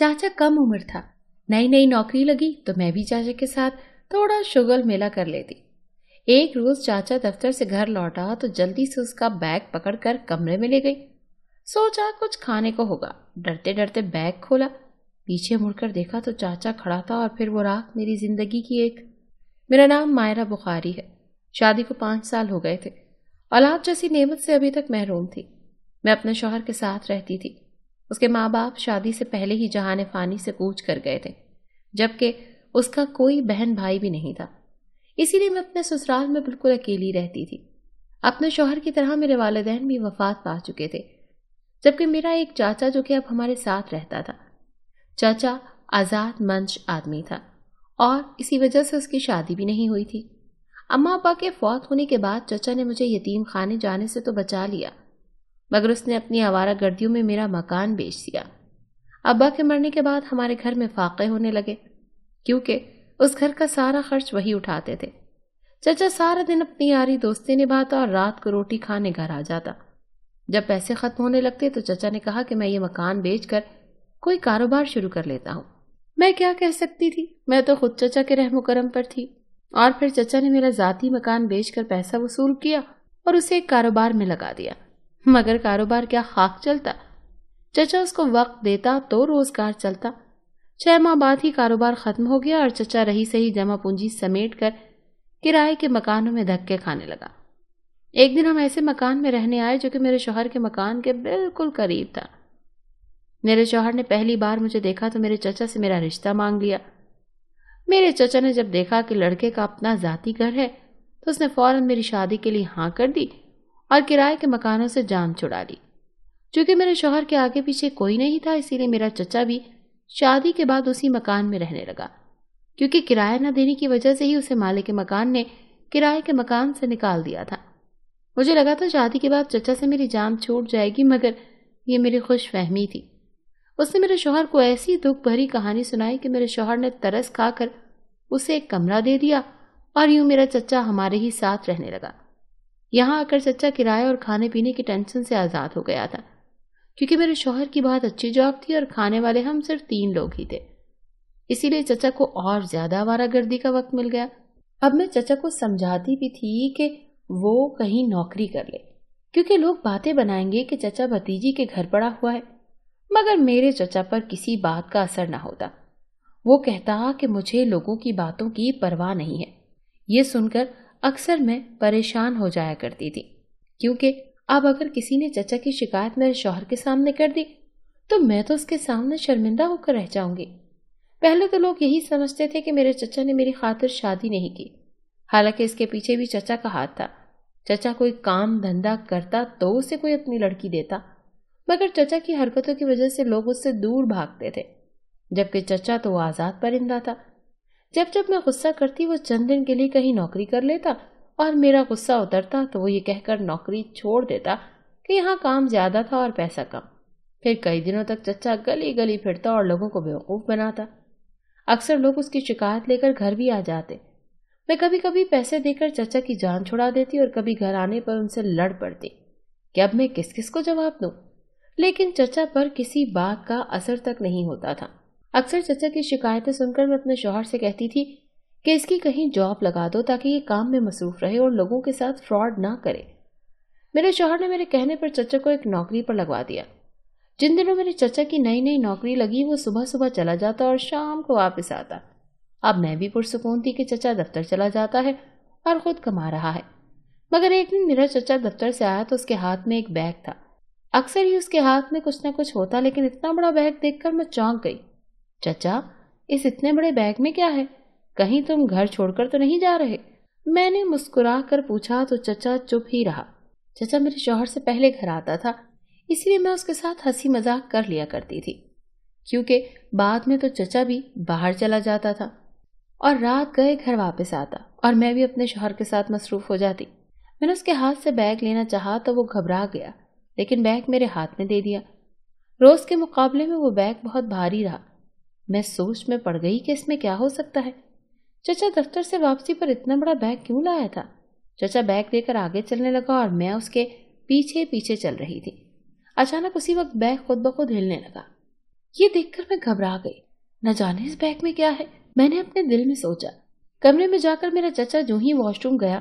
चाचा कम उम्र था नई नई नौकरी लगी तो मैं भी चाचा के साथ थोड़ा शुगल मेला कर लेती एक रोज चाचा दफ्तर से घर लौटा तो जल्दी से उसका बैग पकड़कर कमरे में ले गई सोचा कुछ खाने को होगा डरते डरते बैग खोला पीछे मुड़कर देखा तो चाचा खड़ा था और फिर वो राख मेरी जिंदगी की एक मेरा नाम मायरा बुखारी है शादी को पांच साल हो गए थे औलाद जैसी नेमत से अभी तक महरूम थी मैं अपने शोहर के साथ रहती थी उसके माँ बाप शादी से पहले ही जहान फानी से कूच कर गए थे जबकि उसका कोई बहन भाई भी नहीं था इसीलिए मैं अपने ससुराल में बिल्कुल अकेली रहती थी अपने शोहर की तरह मेरे वालदेन भी वफात पा चुके थे जबकि मेरा एक चाचा जो कि अब हमारे साथ रहता था चाचा आज़ाद मंच आदमी था और इसी वजह से उसकी शादी भी नहीं हुई थी अम्मा अपा के फौत होने के बाद चाचा ने मुझे यतीम खाने जाने से तो बचा लिया मगर उसने अपनी आवारा गर्दियों में मेरा मकान बेच दिया अब्बा के मरने के बाद हमारे घर में फाके होने लगे क्योंकि उस घर का सारा खर्च वही उठाते थे चचा सारा दिन अपनी यारी दोस्ती निभाता और रात को रोटी खाने घर आ जाता जब पैसे खत्म होने लगते तो चचा ने कहा कि मैं ये मकान बेचकर कोई कारोबार शुरू कर लेता हूँ मैं क्या कह सकती थी मैं तो खुद चचा के रहम करम पर थी और फिर चचा ने मेरा जाती मकान बेचकर पैसा वसूल किया और उसे एक कारोबार में लगा दिया मगर कारोबार क्या खाक चलता चचा उसको वक्त देता तो रोजगार चलता छह माह बाद ही कारोबार खत्म हो गया और चचा रही से ही जमा पूंजी समेट कर किराए के मकानों में धक्के खाने लगा एक दिन हम ऐसे मकान में रहने आए जो कि मेरे शोहर के मकान के बिल्कुल करीब था मेरे शोहर ने पहली बार मुझे देखा तो मेरे चचा से मेरा रिश्ता मांग लिया मेरे चचा ने जब देखा कि लड़के का अपना जाती घर है तो उसने फौरन मेरी शादी के लिए हाँ कर दी और किराए के मकानों से जान छुड़ा ली चूंकि मेरे शोहर के आगे पीछे कोई नहीं था इसीलिए मेरा चचा भी शादी के बाद उसी मकान में रहने लगा क्योंकि किराया न देने की वजह से ही उसे मालिक के मकान ने किराए के मकान से निकाल दिया था मुझे लगा था शादी के बाद चचा से मेरी जान छूट जाएगी मगर ये मेरी खुश फहमी थी उसने मेरे शोहर को ऐसी दुख भरी कहानी सुनाई कि मेरे शोहर ने तरस खाकर उसे एक कमरा दे दिया और यूं मेरा चचा हमारे ही साथ रहने लगा यहाँ आकर सच्चा किराए और खाने पीने की टेंशन से आज़ाद हो गया था क्योंकि मेरे शोहर की बहुत अच्छी जॉब थी और खाने वाले हम सिर्फ तीन लोग ही थे इसीलिए चचा को और ज़्यादा आवारा गर्दी का वक्त मिल गया अब मैं चचा को समझाती भी थी कि वो कहीं नौकरी कर ले क्योंकि लोग बातें बनाएंगे कि चचा भतीजी के घर पड़ा हुआ है मगर मेरे चचा पर किसी बात का असर ना होता वो कहता कि मुझे लोगों की बातों की परवाह नहीं है ये सुनकर अक्सर मैं परेशान हो जाया करती थी क्योंकि अब अगर किसी ने चचा की शिकायत मेरे शौहर के सामने कर दी तो मैं तो उसके सामने शर्मिंदा होकर रह जाऊंगी पहले तो लोग यही समझते थे कि मेरे चचा ने मेरी खातिर शादी नहीं की हालांकि इसके पीछे भी चचा का हाथ था चचा कोई काम धंधा करता तो उसे कोई अपनी लड़की देता मगर चचा की हरकतों की वजह से लोग उससे दूर भागते थे जबकि चचा तो आज़ाद परिंदा था जब जब मैं गुस्सा करती वो चंद दिन के लिए कहीं नौकरी कर लेता और मेरा गुस्सा उतरता तो वो ये कहकर नौकरी छोड़ देता कि यहाँ काम ज्यादा था और पैसा कम फिर कई दिनों तक चचा गली गली फिरता और लोगों को बेवकूफ़ बनाता अक्सर लोग उसकी शिकायत लेकर घर भी आ जाते मैं कभी कभी पैसे देकर चचा की जान छुड़ा देती और कभी घर आने पर उनसे लड़ पड़ती कि अब मैं किस किस को जवाब दू लेकिन चचा पर किसी बात का असर तक नहीं होता था अक्सर चचा की शिकायतें सुनकर मैं अपने शोहर से कहती थी कि इसकी कहीं जॉब लगा दो ताकि ये काम में मसरूफ रहे और लोगों के साथ फ्रॉड ना करे मेरे शोहर ने मेरे कहने पर चचा को एक नौकरी पर लगवा दिया जिन दिनों मेरे चचा की नई नई नौकरी लगी वो सुबह सुबह चला जाता और शाम को वापस आता अब मैं भी पुरसकून थी कि चचा दफ्तर चला जाता है और खुद कमा रहा है मगर एक दिन मेरा चचा दफ्तर से आया तो उसके हाथ में एक बैग था अक्सर ही उसके हाथ में कुछ ना कुछ होता लेकिन इतना बड़ा बैग देखकर मैं चौंक गई चचा इस इतने बड़े बैग में क्या है कहीं तुम घर छोड़कर तो नहीं जा रहे मैंने मुस्कुरा कर पूछा तो चचा चुप ही रहा चचा मेरे शोहर से पहले घर आता था इसलिए मैं उसके साथ हंसी मजाक कर लिया करती थी क्योंकि बाद में तो चचा भी बाहर चला जाता था और रात गए घर वापस आता और मैं भी अपने शोहर के साथ मसरूफ हो जाती मैंने उसके हाथ से बैग लेना चाहा तो वो घबरा गया लेकिन बैग मेरे हाथ में दे दिया रोज के मुकाबले में वो बैग बहुत भारी रहा मैं सोच में पड़ गई कि इसमें क्या हो सकता है चचा दफ्तर से वापसी पर इतना बड़ा बैग क्यों लाया था चचा बैग देकर आगे चलने लगा और मैं उसके पीछे पीछे चल रही थी अचानक उसी वक्त बैग खुद बखुद हिलने लगा ये देखकर मैं घबरा गई न जाने इस बैग में क्या है मैंने अपने दिल में सोचा कमरे में जाकर मेरा चचा जो ही वॉशरूम गया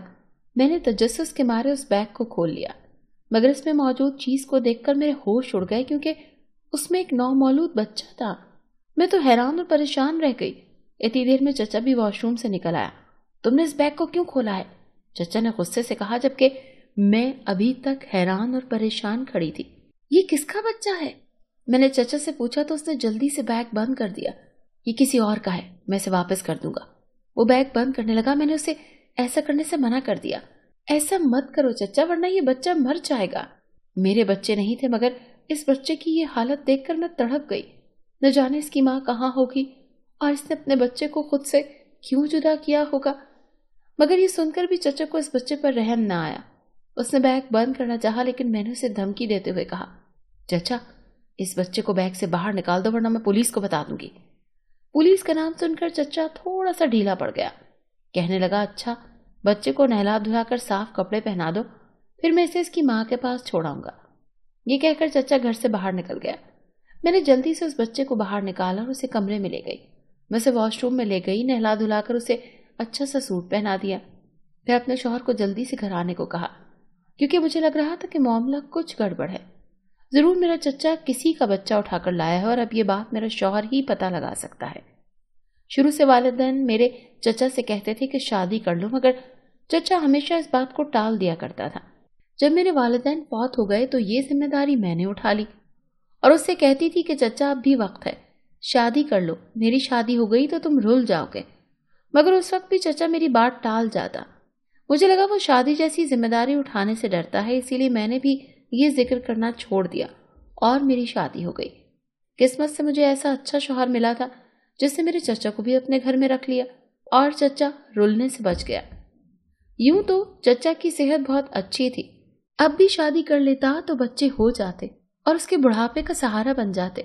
मैंने तजस्स के मारे उस बैग को खोल लिया मगर इसमें मौजूद चीज को देखकर मेरे होश उड़ गए क्योंकि उसमें एक नौमौलूद बच्चा था मैं तो हैरान और परेशान रह गई इतनी देर में चचा भी वॉशरूम से निकल आया तुमने इस बैग को क्यों खोला है चचा ने गुस्से से कहा जबकि मैं अभी तक हैरान और परेशान खड़ी थी ये किसका बच्चा है मैंने चचा से पूछा तो उसने जल्दी से बैग बंद कर दिया ये किसी और का है मैं इसे वापस कर दूंगा वो बैग बंद करने लगा मैंने उसे ऐसा करने से मना कर दिया ऐसा मत करो चचा वरना ये बच्चा मर जाएगा मेरे बच्चे नहीं थे मगर इस बच्चे की ये हालत देखकर मैं तड़प गई न जाने इसकी माँ कहाँ होगी और इसने अपने बच्चे को खुद से क्यों जुदा किया होगा मगर ये सुनकर भी चचा को इस बच्चे पर रहम ना आया उसने बैग बंद करना चाहा लेकिन मैंने उसे धमकी देते हुए कहा चचा इस बच्चे को बैग से बाहर निकाल दो वरना मैं पुलिस को बता दूंगी पुलिस का नाम सुनकर चचा थोड़ा सा ढीला पड़ गया कहने लगा अच्छा बच्चे को नहला धुलाकर साफ कपड़े पहना दो फिर मैं इसे इसकी माँ के पास छोड़ाऊंगा ये कहकर चचा घर से बाहर निकल गया मैंने जल्दी से उस बच्चे को बाहर निकाला और उसे कमरे में ले गई मैं उसे वॉशरूम में ले गई नहला धुलाकर उसे अच्छा सा सूट पहना दिया फिर अपने शोहर को जल्दी से घर आने को कहा क्योंकि मुझे लग रहा था कि मामला कुछ गड़बड़ है जरूर मेरा चचा किसी का बच्चा उठाकर लाया है और अब ये बात मेरा शोहर ही पता लगा सकता है शुरू से वालदेन मेरे चचा से कहते थे कि शादी कर लो मगर चचा हमेशा इस बात को टाल दिया करता था जब मेरे वालदेन फौत हो गए तो ये जिम्मेदारी मैंने उठा ली और उससे कहती थी कि चचा अब भी वक्त है शादी कर लो मेरी शादी हो गई तो तुम रुल जाओगे मगर उस वक्त भी चचा मेरी बात टाल जाता मुझे लगा वो शादी जैसी जिम्मेदारी उठाने से डरता है इसीलिए मैंने भी ये जिक्र करना छोड़ दिया और मेरी शादी हो गई किस्मत से मुझे ऐसा अच्छा शोहर मिला था जिससे मेरे चचा को भी अपने घर में रख लिया और चचा रुलने से बच गया यूं तो चचा की सेहत बहुत अच्छी थी अब भी शादी कर लेता तो बच्चे हो जाते और उसके बुढ़ापे का सहारा बन जाते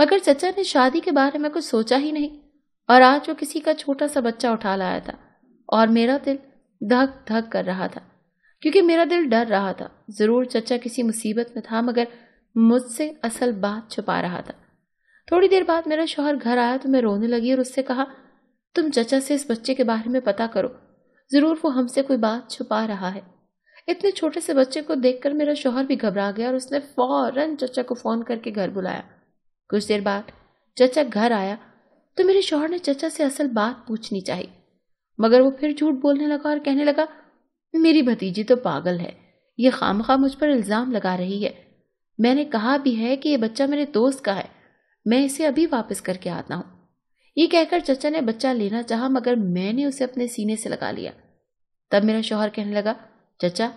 मगर चचा ने शादी के बारे में कुछ सोचा ही नहीं और आज वो किसी का छोटा सा बच्चा उठा लाया था और मेरा दिल धक धक कर रहा था क्योंकि मेरा दिल डर रहा था जरूर चचा किसी मुसीबत में था मगर मुझसे असल बात छुपा रहा था थोड़ी देर बाद मेरा शोहर घर आया तो मैं रोने लगी और उससे कहा तुम चचा से इस बच्चे के बारे में पता करो जरूर वो हमसे कोई बात छुपा रहा है इतने छोटे से बच्चे को देखकर मेरा शोहर भी घबरा गया और उसने फौरन चचा को फोन करके घर बुलाया कुछ देर बाद चचा घर आया तो मेरे शोहर ने चचा से असल बात पूछनी चाहिए मगर वो फिर झूठ बोलने लगा और कहने लगा मेरी भतीजी तो पागल है ये खाम खा मुझ पर इल्ज़ाम लगा रही है मैंने कहा भी है कि ये बच्चा मेरे दोस्त का है मैं इसे अभी वापस करके आता हूँ ये कहकर चचा ने बच्चा लेना चाहा मगर मैंने उसे अपने सीने से लगा लिया तब मेरा शोहर कहने लगा चचा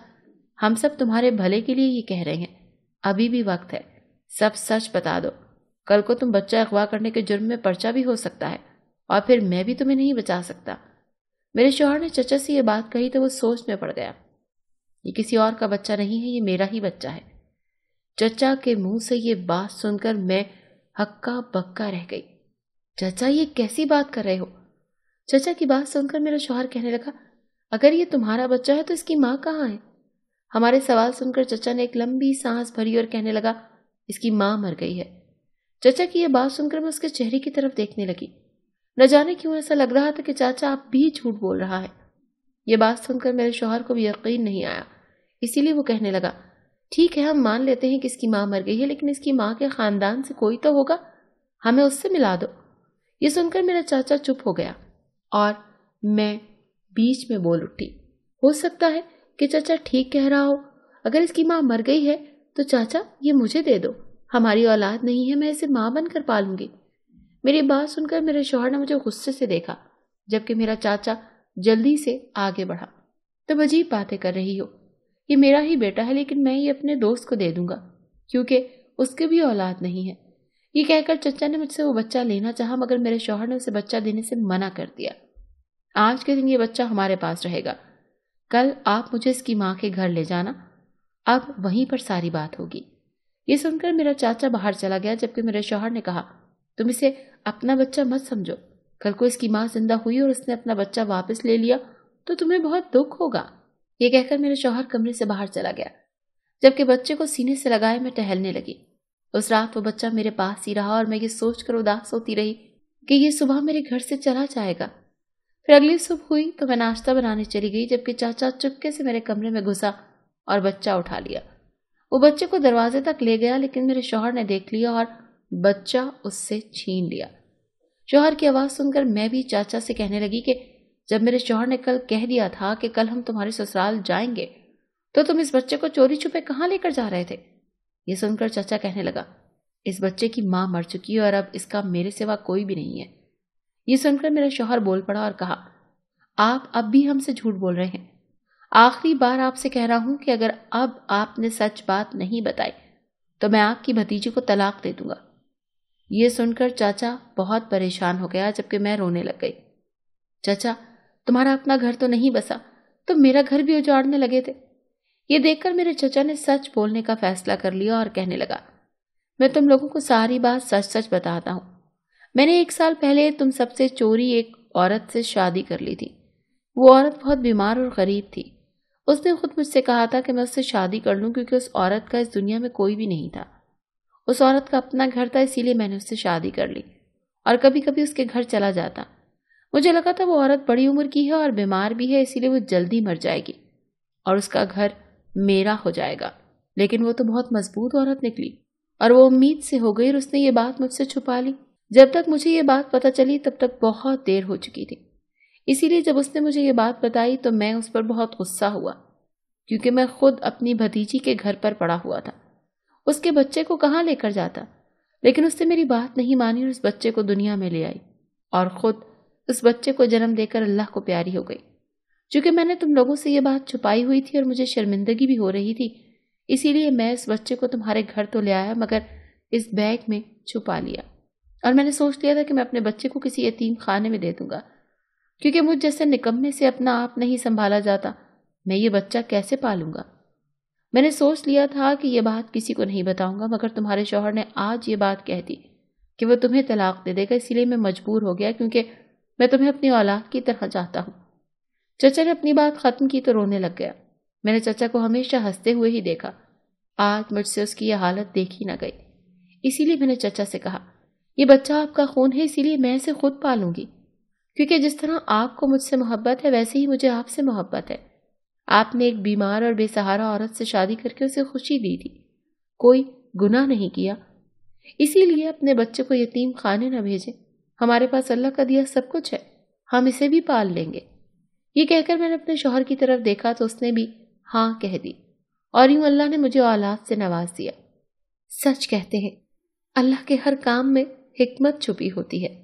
हम सब तुम्हारे भले के लिए ही कह रहे हैं अभी भी वक्त है सब सच बता दो कल को तुम बच्चा अगवा करने के जुर्म में पर्चा भी हो सकता है और फिर मैं भी तुम्हें नहीं बचा सकता मेरे शोहर ने चचा से ये बात कही तो वो सोच में पड़ गया ये किसी और का बच्चा नहीं है ये मेरा ही बच्चा है चचा के मुंह से ये बात सुनकर मैं हक्का बक्का रह गई चचा ये कैसी बात कर रहे हो चचा की बात सुनकर मेरा शोहर कहने लगा अगर ये तुम्हारा बच्चा है तो इसकी माँ कहाँ है हमारे सवाल सुनकर चचा ने एक लंबी सांस भरी और कहने लगा इसकी माँ मर गई है चचा की यह बात सुनकर मैं उसके चेहरे की तरफ देखने लगी न जाने क्यों ऐसा लग रहा था कि चाचा आप भी झूठ बोल रहा है यह बात सुनकर मेरे शोहर को भी यकीन नहीं आया इसीलिए वो कहने लगा ठीक है हम मान लेते हैं कि इसकी माँ मर गई है लेकिन इसकी माँ के खानदान से कोई तो होगा हमें उससे मिला दो ये सुनकर मेरा चाचा चुप हो गया और मैं बीच में बोल उठी हो सकता है कि चाचा ठीक कह रहा हो अगर इसकी माँ मर गई है तो चाचा ये मुझे दे दो हमारी औलाद नहीं है मैं इसे माँ बनकर पालूंगी मेरी बात सुनकर मेरे शोहर ने मुझे गुस्से से देखा जबकि मेरा चाचा जल्दी से आगे बढ़ा तुम तो अजीब बातें कर रही हो ये मेरा ही बेटा है लेकिन मैं ये अपने दोस्त को दे दूंगा क्योंकि उसके भी औलाद नहीं है ये कहकर चाचा ने मुझसे वो बच्चा लेना चाहा मगर मेरे शोहर ने उसे बच्चा देने से मना कर दिया आज के दिन ये बच्चा हमारे पास रहेगा कल आप मुझे इसकी माँ के घर ले जाना अब वहीं पर सारी बात होगी ये सुनकर मेरा चाचा बाहर चला गया जबकि मेरे शोहर ने कहा तुम इसे अपना बच्चा मत समझो कल को इसकी माँ जिंदा हुई और उसने अपना बच्चा वापस ले लिया तो तुम्हें बहुत दुख होगा ये कहकर मेरे शोहर कमरे से बाहर चला गया जबकि बच्चे को सीने से लगाए मैं टहलने लगी उस रात वो बच्चा मेरे पास ही रहा और मैं ये सोचकर उदास होती रही कि ये सुबह मेरे घर से चला जाएगा फिर अगली सुबह हुई तो मैं नाश्ता बनाने चली गई जबकि चाचा चुपके से मेरे कमरे में घुसा और बच्चा उठा लिया वो बच्चे को दरवाजे तक ले गया लेकिन मेरे शोहर ने देख लिया और बच्चा उससे छीन लिया शोहर की आवाज़ सुनकर मैं भी चाचा से कहने लगी कि जब मेरे शोहर ने कल कह दिया था कि कल हम तुम्हारे ससुराल जाएंगे तो तुम इस बच्चे को चोरी छुपे कहाँ लेकर जा रहे थे ये सुनकर चाचा कहने लगा इस बच्चे की माँ मर चुकी है और अब इसका मेरे सिवा कोई भी नहीं है ये सुनकर मेरा शोहर बोल पड़ा और कहा आप अब भी हमसे झूठ बोल रहे हैं आखिरी बार आपसे कह रहा हूं कि अगर अब आपने सच बात नहीं बताई तो मैं आपकी भतीजी को तलाक दे दूंगा ये सुनकर चाचा बहुत परेशान हो गया जबकि मैं रोने लग गई चाचा तुम्हारा अपना घर तो नहीं बसा तो मेरा घर भी उजाड़ने लगे थे ये देखकर मेरे चचा ने सच बोलने का फैसला कर लिया और कहने लगा मैं तुम लोगों को सारी बात सच सच बताता हूं मैंने एक साल पहले तुम सबसे चोरी एक औरत से शादी कर ली थी वो औरत बहुत बीमार और गरीब थी उसने खुद मुझसे कहा था कि मैं उससे शादी कर लूं क्योंकि उस औरत का इस दुनिया में कोई भी नहीं था उस औरत का अपना घर था इसीलिए मैंने उससे शादी कर ली और कभी कभी उसके घर चला जाता मुझे लगा था वो औरत बड़ी उम्र की है और बीमार भी है इसीलिए वो जल्दी मर जाएगी और उसका घर मेरा हो जाएगा लेकिन वो तो बहुत मजबूत औरत निकली और वो उम्मीद से हो गई और उसने ये बात मुझसे छुपा ली जब तक मुझे ये बात पता चली तब तक बहुत देर हो चुकी थी इसीलिए जब उसने मुझे ये बात बताई तो मैं उस पर बहुत गुस्सा हुआ क्योंकि मैं खुद अपनी भतीजी के घर पर पड़ा हुआ था उसके बच्चे को कहाँ लेकर जाता लेकिन उसने मेरी बात नहीं मानी और उस बच्चे को दुनिया में ले आई और खुद उस बच्चे को जन्म देकर अल्लाह को प्यारी हो गई चूंकि मैंने तुम लोगों से यह बात छुपाई हुई थी और मुझे शर्मिंदगी भी हो रही थी इसीलिए मैं इस बच्चे को तुम्हारे घर तो ले आया मगर इस बैग में छुपा लिया और मैंने सोच लिया था कि मैं अपने बच्चे को किसी यतीम खाने में दे दूंगा क्योंकि मुझ जैसे निकम्मे से अपना आप नहीं संभाला जाता मैं ये बच्चा कैसे पालूंगा मैंने सोच लिया था कि यह बात किसी को नहीं बताऊंगा मगर तुम्हारे शौहर ने आज ये बात कह दी कि वह तुम्हें तलाक दे देगा इसीलिए मैं मजबूर हो गया क्योंकि मैं तुम्हें अपनी औलाद की तरह चाहता हूँ चचा ने अपनी बात खत्म की तो रोने लग गया मैंने चचा को हमेशा हंसते हुए ही देखा आज मुझसे उसकी यह हालत देखी ना गई इसीलिए मैंने चचा से कहा ये बच्चा आपका खून है इसीलिए मैं इसे खुद पालूंगी क्योंकि जिस तरह आपको मुझसे मोहब्बत है वैसे ही मुझे आपसे मोहब्बत है आपने एक बीमार और बेसहारा औरत से शादी करके उसे खुशी दी थी कोई गुनाह नहीं किया इसीलिए अपने बच्चे को यतीम खाने न भेजें हमारे पास अल्लाह का दिया सब कुछ है हम इसे भी पाल लेंगे ये कहकर मैंने अपने शोहर की तरफ देखा तो उसने भी हाँ कह दी और यूं अल्लाह ने मुझे औलाद से नवाज दिया सच कहते हैं अल्लाह के हर काम में हिकमत छुपी होती है